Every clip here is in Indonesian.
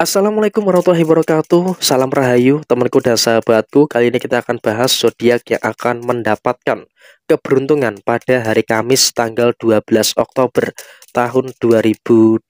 Assalamualaikum warahmatullahi wabarakatuh Salam Rahayu, temanku dan sahabatku Kali ini kita akan bahas zodiak yang akan mendapatkan keberuntungan pada hari Kamis tanggal 12 Oktober tahun 2023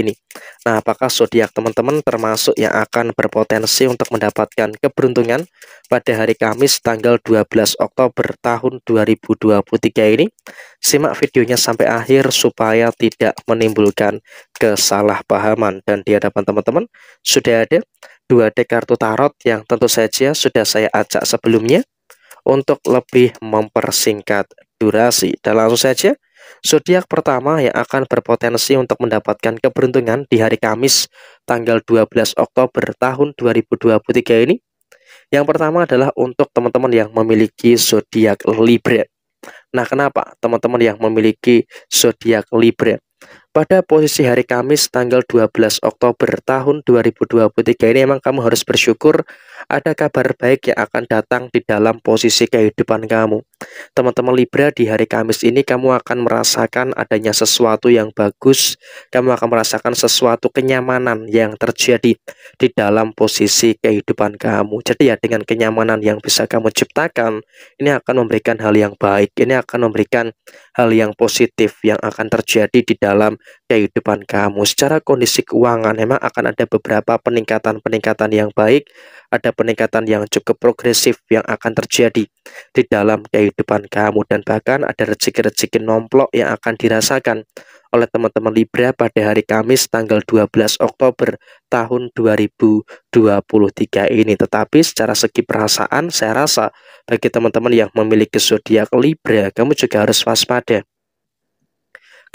ini. Nah, apakah zodiak teman-teman termasuk yang akan berpotensi untuk mendapatkan keberuntungan pada hari Kamis tanggal 12 Oktober tahun 2023 ini? Simak videonya sampai akhir supaya tidak menimbulkan kesalahpahaman dan di hadapan teman-teman sudah ada dua dek kartu tarot yang tentu saja sudah saya ajak sebelumnya untuk lebih mempersingkat durasi. Dan langsung saja, zodiak pertama yang akan berpotensi untuk mendapatkan keberuntungan di hari Kamis tanggal 12 Oktober tahun 2023 ini. Yang pertama adalah untuk teman-teman yang memiliki zodiak Libra. Nah, kenapa teman-teman yang memiliki zodiak Libra? Pada posisi hari Kamis tanggal 12 Oktober tahun 2023 ini memang kamu harus bersyukur ada kabar baik yang akan datang di dalam posisi kehidupan kamu. Teman-teman Libra, di hari Kamis ini kamu akan merasakan adanya sesuatu yang bagus, kamu akan merasakan sesuatu kenyamanan yang terjadi di dalam posisi kehidupan kamu. Jadi ya dengan kenyamanan yang bisa kamu ciptakan, ini akan memberikan hal yang baik, ini akan memberikan hal yang positif yang akan terjadi di dalam kehidupan kamu. Secara kondisi keuangan memang akan ada beberapa peningkatan-peningkatan yang baik, ada peningkatan yang cukup progresif yang akan terjadi di dalam kehidupan kamu dan bahkan ada rezeki-rezeki nomplok yang akan dirasakan oleh teman-teman Libra pada hari Kamis tanggal 12 Oktober tahun 2023 ini. Tetapi secara segi perasaan saya rasa bagi teman-teman yang memiliki zodiak Libra, kamu juga harus waspada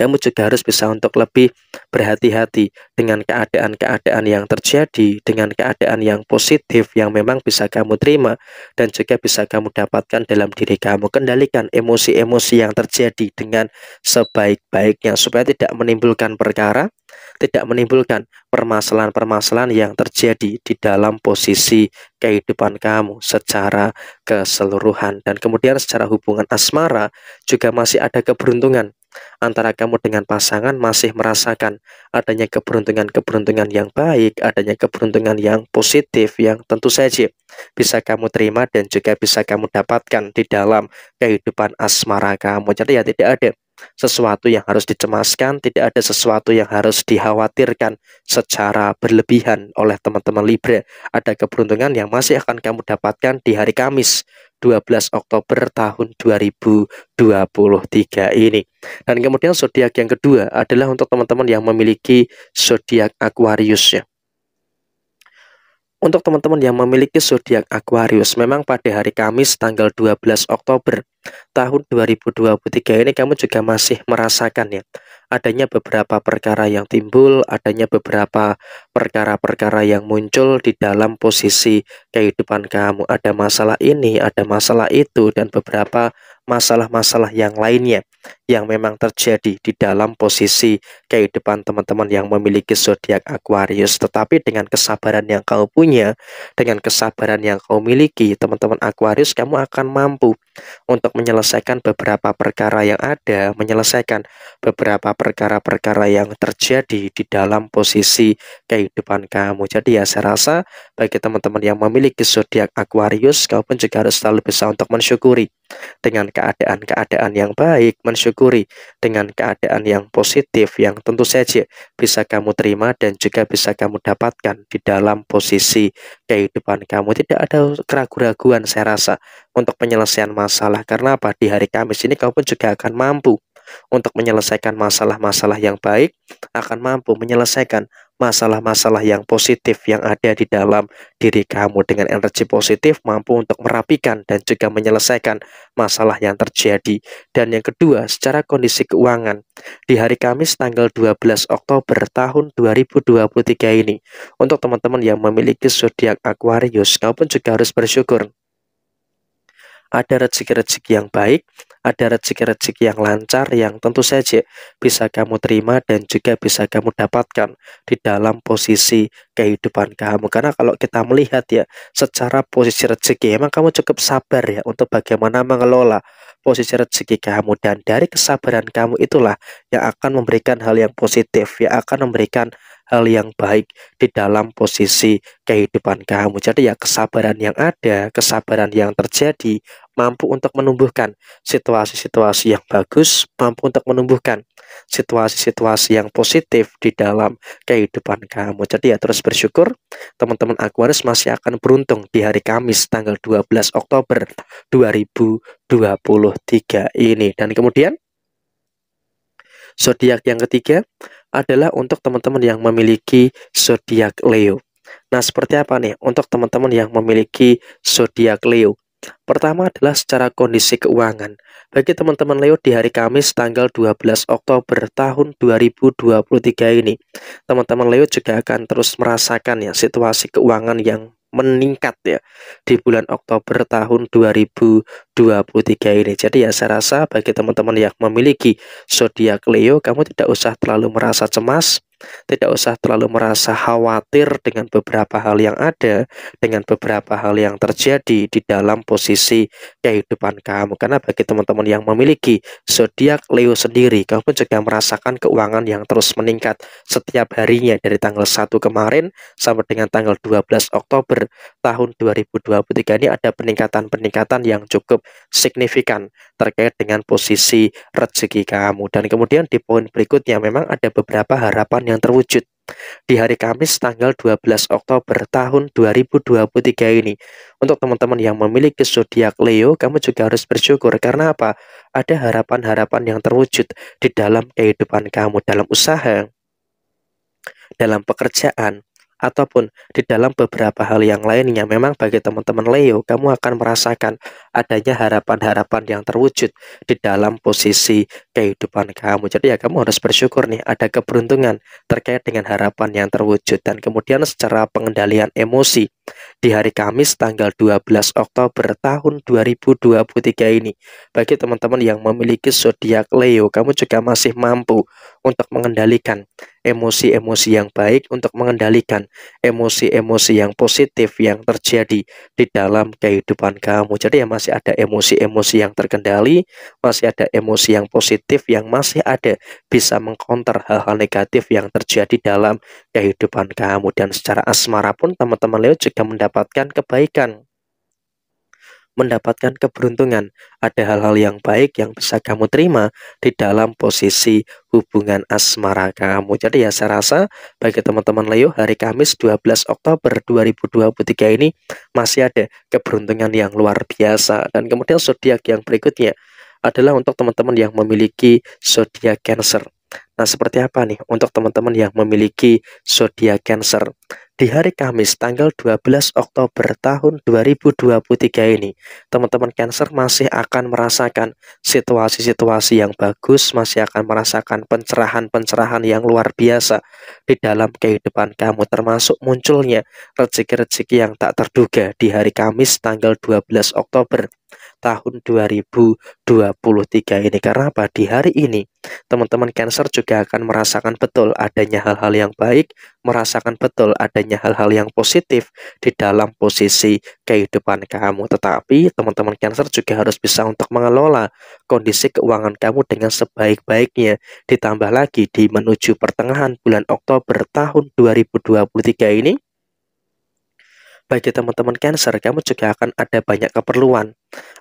kamu juga harus bisa untuk lebih berhati-hati dengan keadaan-keadaan yang terjadi, dengan keadaan yang positif yang memang bisa kamu terima dan juga bisa kamu dapatkan dalam diri kamu. Kendalikan emosi-emosi yang terjadi dengan sebaik-baiknya supaya tidak menimbulkan perkara, tidak menimbulkan permasalahan-permasalahan yang terjadi di dalam posisi kehidupan kamu secara keseluruhan dan kemudian secara hubungan asmara juga masih ada keberuntungan antara kamu dengan pasangan masih merasakan adanya keberuntungan-keberuntungan yang baik, adanya keberuntungan yang positif yang tentu saja bisa kamu terima dan juga bisa kamu dapatkan di dalam kehidupan asmara kamu. Jadi ya tidak ada sesuatu yang harus dicemaskan, tidak ada sesuatu yang harus dikhawatirkan secara berlebihan oleh teman-teman Libra. Ada keberuntungan yang masih akan kamu dapatkan di hari Kamis, 12 Oktober tahun 2023 ini. Dan kemudian zodiak yang kedua adalah untuk teman-teman yang memiliki zodiak Aquarius ya. Untuk teman-teman yang memiliki zodiak Aquarius, memang pada hari Kamis tanggal 12 Oktober tahun 2023 ini kamu juga masih merasakan ya adanya beberapa perkara yang timbul, adanya beberapa perkara-perkara yang muncul di dalam posisi kehidupan kamu. Ada masalah ini, ada masalah itu dan beberapa masalah-masalah yang lainnya yang memang terjadi di dalam posisi kehidupan teman-teman yang memiliki zodiak Aquarius. Tetapi dengan kesabaran yang kau punya, dengan kesabaran yang kau miliki, teman-teman Aquarius, kamu akan mampu untuk menyelesaikan beberapa perkara yang ada, menyelesaikan beberapa perkara-perkara yang terjadi di dalam posisi kehidupan kamu. Jadi ya saya rasa bagi teman-teman yang memiliki zodiak Aquarius, kau pun juga harus selalu bisa untuk mensyukuri dengan keadaan-keadaan yang baik, mensyukuri syukuri dengan keadaan yang positif yang tentu saja bisa kamu terima dan juga bisa kamu dapatkan di dalam posisi kehidupan kamu. Tidak ada keraguan keraguan saya rasa untuk penyelesaian masalah karena apa di hari Kamis ini kamu pun juga akan mampu untuk menyelesaikan masalah-masalah yang baik, akan mampu menyelesaikan masalah-masalah yang positif yang ada di dalam diri kamu dengan energi positif mampu untuk merapikan dan juga menyelesaikan masalah yang terjadi. Dan yang kedua, secara kondisi keuangan, di hari Kamis tanggal 12 Oktober tahun 2023 ini, untuk teman-teman yang memiliki zodiak Aquarius, kamu pun juga harus bersyukur ada rezeki-rezeki yang baik, ada rezeki-rezeki yang lancar yang tentu saja bisa kamu terima dan juga bisa kamu dapatkan di dalam posisi kehidupan kamu. Karena kalau kita melihat ya secara posisi rezeki, emang kamu cukup sabar ya untuk bagaimana mengelola posisi rezeki kamu dan dari kesabaran kamu itulah yang akan memberikan hal yang positif, yang akan memberikan hal yang baik di dalam posisi kehidupan kamu. Jadi ya kesabaran yang ada, kesabaran yang terjadi mampu untuk menumbuhkan situasi-situasi yang bagus, mampu untuk menumbuhkan situasi-situasi yang positif di dalam kehidupan kamu. Jadi ya terus bersyukur teman-teman Aquarius masih akan beruntung di hari Kamis tanggal 12 Oktober 2023 ini. Dan kemudian zodiak yang ketiga adalah untuk teman-teman yang memiliki zodiak Leo. Nah, seperti apa nih untuk teman-teman yang memiliki zodiak Leo? Pertama adalah secara kondisi keuangan. Bagi teman-teman Leo di hari Kamis tanggal 12 Oktober tahun 2023 ini, teman-teman Leo juga akan terus merasakan ya situasi keuangan yang meningkat ya di bulan Oktober tahun 2023 ini. Jadi ya saya rasa bagi teman-teman yang memiliki zodiak Leo, kamu tidak usah terlalu merasa cemas tidak usah terlalu merasa khawatir dengan beberapa hal yang ada, dengan beberapa hal yang terjadi di dalam posisi kehidupan kamu. Karena bagi teman-teman yang memiliki zodiak Leo sendiri, kamu pun juga merasakan keuangan yang terus meningkat setiap harinya dari tanggal 1 kemarin sampai dengan tanggal 12 Oktober tahun 2023 ini ada peningkatan-peningkatan yang cukup signifikan terkait dengan posisi rezeki kamu. Dan kemudian di poin berikutnya memang ada beberapa harapan yang terwujud. Di hari Kamis tanggal 12 Oktober tahun 2023 ini, untuk teman-teman yang memiliki zodiak Leo, kamu juga harus bersyukur karena apa? Ada harapan-harapan yang terwujud di dalam kehidupan kamu, dalam usaha, dalam pekerjaan, ataupun di dalam beberapa hal yang lainnya memang bagi teman-teman Leo kamu akan merasakan adanya harapan-harapan yang terwujud di dalam posisi kehidupan kamu jadi ya kamu harus bersyukur nih ada keberuntungan terkait dengan harapan yang terwujud dan kemudian secara pengendalian emosi di hari Kamis tanggal 12 Oktober tahun 2023 ini bagi teman-teman yang memiliki zodiak Leo kamu juga masih mampu untuk mengendalikan emosi-emosi yang baik untuk mengendalikan emosi-emosi yang positif yang terjadi di dalam kehidupan kamu. Jadi ya masih ada emosi-emosi yang terkendali, masih ada emosi yang positif yang masih ada bisa mengkonter hal-hal negatif yang terjadi dalam kehidupan kamu dan secara asmara pun teman-teman Leo juga mendapatkan kebaikan mendapatkan keberuntungan. Ada hal-hal yang baik yang bisa kamu terima di dalam posisi hubungan asmara kamu. Jadi ya saya rasa bagi teman-teman Leo hari Kamis 12 Oktober 2023 ini masih ada keberuntungan yang luar biasa. Dan kemudian zodiak yang berikutnya adalah untuk teman-teman yang memiliki zodiak Cancer. Nah, seperti apa nih untuk teman-teman yang memiliki zodiak Cancer? di hari Kamis tanggal 12 Oktober tahun 2023 ini, teman-teman Cancer masih akan merasakan situasi-situasi yang bagus, masih akan merasakan pencerahan-pencerahan yang luar biasa di dalam kehidupan kamu, termasuk munculnya rezeki-rezeki yang tak terduga di hari Kamis tanggal 12 Oktober tahun 2023 ini. Karena apa? Di hari ini, teman-teman Cancer juga akan merasakan betul adanya hal-hal yang baik, merasakan betul adanya hal-hal yang positif di dalam posisi kehidupan kamu. Tetapi teman-teman Cancer juga harus bisa untuk mengelola kondisi keuangan kamu dengan sebaik-baiknya. Ditambah lagi di menuju pertengahan bulan Oktober tahun 2023 ini, bagi teman-teman Cancer, kamu juga akan ada banyak keperluan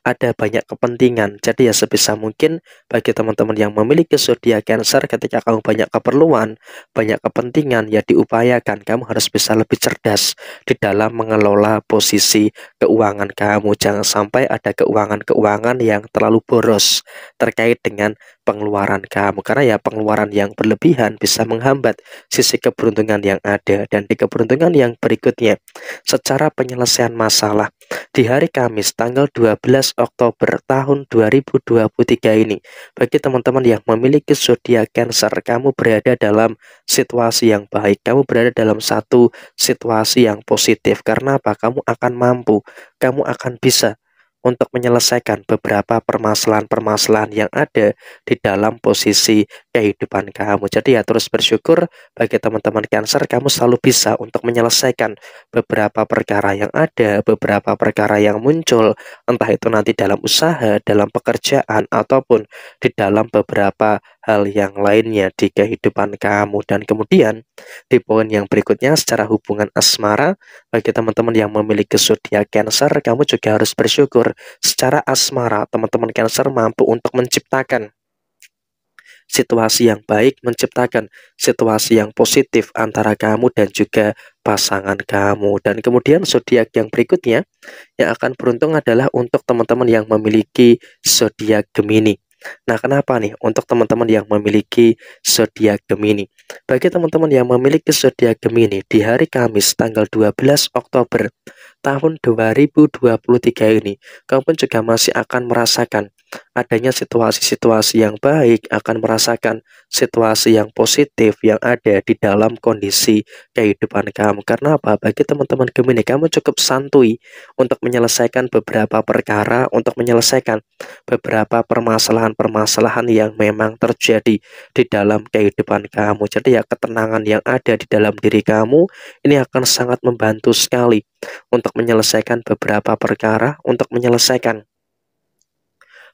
ada banyak kepentingan. Jadi ya sebisa mungkin bagi teman-teman yang memiliki zodiak Cancer ketika kamu banyak keperluan, banyak kepentingan ya diupayakan kamu harus bisa lebih cerdas di dalam mengelola posisi keuangan kamu. Jangan sampai ada keuangan-keuangan yang terlalu boros terkait dengan pengeluaran kamu karena ya pengeluaran yang berlebihan bisa menghambat sisi keberuntungan yang ada dan di keberuntungan yang berikutnya secara penyelesaian masalah di hari Kamis tanggal 12 13 Oktober tahun 2023 ini. Bagi teman-teman yang memiliki zodiak Cancer, kamu berada dalam situasi yang baik. Kamu berada dalam satu situasi yang positif. Karena apa? Kamu akan mampu, kamu akan bisa untuk menyelesaikan beberapa permasalahan-permasalahan yang ada di dalam posisi kehidupan kamu. Jadi ya terus bersyukur bagi teman-teman Cancer kamu selalu bisa untuk menyelesaikan beberapa perkara yang ada, beberapa perkara yang muncul, entah itu nanti dalam usaha, dalam pekerjaan ataupun di dalam beberapa hal yang lainnya di kehidupan kamu. Dan kemudian di poin yang berikutnya secara hubungan asmara, bagi teman-teman yang memiliki zodiak Cancer, kamu juga harus bersyukur secara asmara teman-teman Cancer mampu untuk menciptakan situasi yang baik, menciptakan situasi yang positif antara kamu dan juga pasangan kamu. Dan kemudian zodiak yang berikutnya yang akan beruntung adalah untuk teman-teman yang memiliki zodiak Gemini. Nah, kenapa nih untuk teman-teman yang memiliki zodiak Gemini? Bagi teman-teman yang memiliki zodiak Gemini di hari Kamis tanggal 12 Oktober tahun 2023 ini, kamu pun juga masih akan merasakan adanya situasi-situasi yang baik akan merasakan situasi yang positif yang ada di dalam kondisi kehidupan kamu. Karena apa? Bagi teman-teman Gemini, kamu cukup santui untuk menyelesaikan beberapa perkara, untuk menyelesaikan beberapa permasalahan-permasalahan yang memang terjadi di dalam kehidupan kamu. Jadi ya ketenangan yang ada di dalam diri kamu ini akan sangat membantu sekali untuk menyelesaikan beberapa perkara, untuk menyelesaikan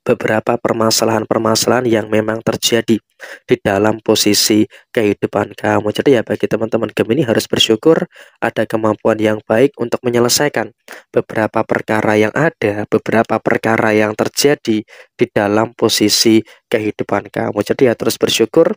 beberapa permasalahan-permasalahan yang memang terjadi di dalam posisi kehidupan kamu. Jadi ya bagi teman-teman Gemini harus bersyukur ada kemampuan yang baik untuk menyelesaikan beberapa perkara yang ada, beberapa perkara yang terjadi di dalam posisi kehidupan kamu. Jadi ya terus bersyukur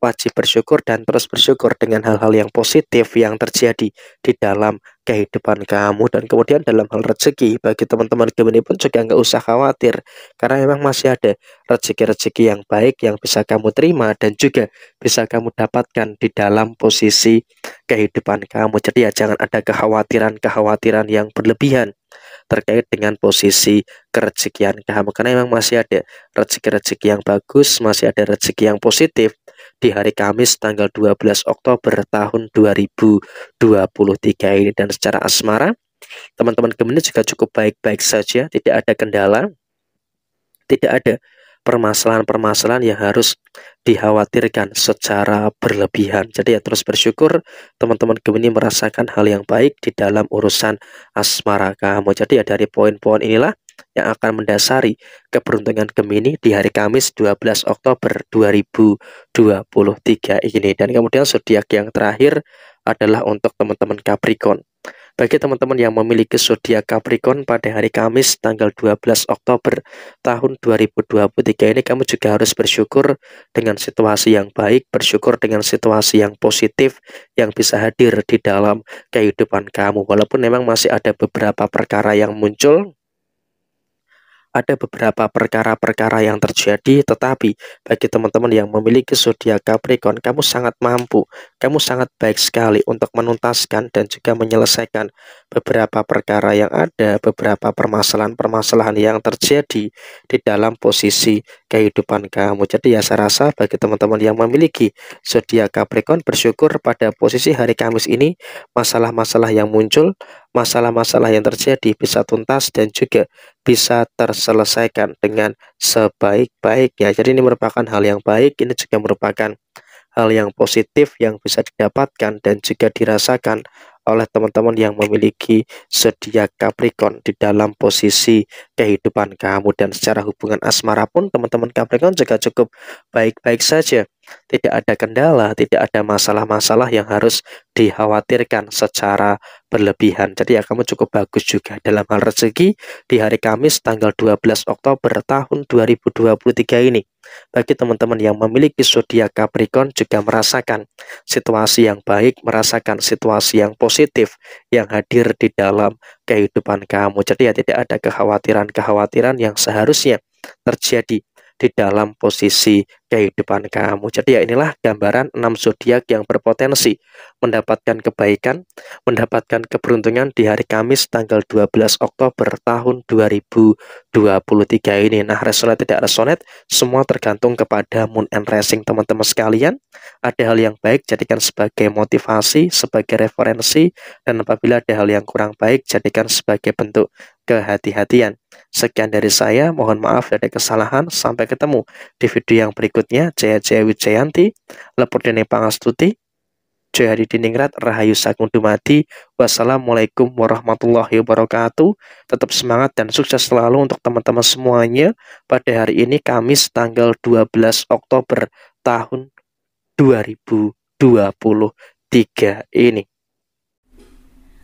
wajib bersyukur dan terus bersyukur dengan hal-hal yang positif yang terjadi di dalam kehidupan kamu dan kemudian dalam hal rezeki bagi teman-teman Gemini pun juga nggak usah khawatir karena memang masih ada rezeki-rezeki yang baik yang bisa kamu terima dan juga bisa kamu dapatkan di dalam posisi kehidupan kamu jadi ya jangan ada kekhawatiran-kekhawatiran yang berlebihan terkait dengan posisi kerezekian kamu karena memang masih ada rezeki-rezeki yang bagus masih ada rezeki yang positif di hari Kamis tanggal 12 Oktober tahun 2023 ini dan secara asmara teman-teman Gemini juga cukup baik-baik saja, tidak ada kendala, tidak ada permasalahan-permasalahan yang harus dikhawatirkan secara berlebihan. Jadi ya terus bersyukur teman-teman Gemini merasakan hal yang baik di dalam urusan asmara kamu. Jadi ya dari poin-poin inilah yang akan mendasari keberuntungan Gemini di hari Kamis 12 Oktober 2023 ini. Dan kemudian zodiak yang terakhir adalah untuk teman-teman Capricorn. Bagi teman-teman yang memiliki zodiak Capricorn pada hari Kamis tanggal 12 Oktober tahun 2023 ini kamu juga harus bersyukur dengan situasi yang baik, bersyukur dengan situasi yang positif yang bisa hadir di dalam kehidupan kamu. Walaupun memang masih ada beberapa perkara yang muncul ada beberapa perkara-perkara yang terjadi, tetapi bagi teman-teman yang memiliki zodiak Capricorn, kamu sangat mampu, kamu sangat baik sekali untuk menuntaskan dan juga menyelesaikan beberapa perkara yang ada, beberapa permasalahan-permasalahan yang terjadi di dalam posisi kehidupan kamu. Jadi ya saya rasa bagi teman-teman yang memiliki zodiak Capricorn bersyukur pada posisi hari Kamis ini masalah-masalah yang muncul masalah-masalah yang terjadi bisa tuntas dan juga bisa terselesaikan dengan sebaik-baiknya. Jadi ini merupakan hal yang baik, ini juga merupakan hal yang positif yang bisa didapatkan dan juga dirasakan oleh teman-teman yang memiliki zodiak Capricorn di dalam posisi kehidupan kamu dan secara hubungan asmara pun teman-teman Capricorn juga cukup baik-baik saja tidak ada kendala, tidak ada masalah-masalah yang harus dikhawatirkan secara berlebihan. Jadi ya kamu cukup bagus juga dalam hal rezeki di hari Kamis tanggal 12 Oktober tahun 2023 ini. Bagi teman-teman yang memiliki zodiak Capricorn juga merasakan situasi yang baik, merasakan situasi yang positif yang hadir di dalam kehidupan kamu. Jadi ya tidak ada kekhawatiran-kekhawatiran yang seharusnya terjadi di dalam posisi kehidupan kamu. Jadi ya inilah gambaran 6 zodiak yang berpotensi mendapatkan kebaikan, mendapatkan keberuntungan di hari Kamis tanggal 12 Oktober tahun 2023 ini. Nah, resonet tidak resonate semua tergantung kepada moon and rising teman-teman sekalian. Ada hal yang baik jadikan sebagai motivasi, sebagai referensi dan apabila ada hal yang kurang baik jadikan sebagai bentuk kehati-hatian. Sekian dari saya, mohon maaf dari kesalahan. Sampai ketemu di video yang berikutnya. Jaya Jaya Wijayanti, Lepur Dene Pangastuti, Jayadi Diningrat, Rahayu Sagung Wassalamualaikum warahmatullahi wabarakatuh. Tetap semangat dan sukses selalu untuk teman-teman semuanya. Pada hari ini Kamis tanggal 12 Oktober tahun 2023 ini.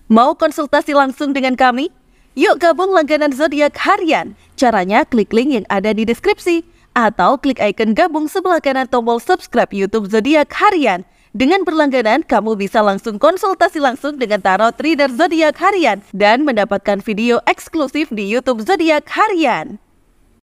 Mau konsultasi langsung dengan kami? Yuk gabung langganan zodiak harian. Caranya klik link yang ada di deskripsi atau klik icon gabung sebelah kanan tombol subscribe YouTube zodiak harian. Dengan berlangganan, kamu bisa langsung konsultasi langsung dengan tarot reader zodiak harian dan mendapatkan video eksklusif di YouTube zodiak harian.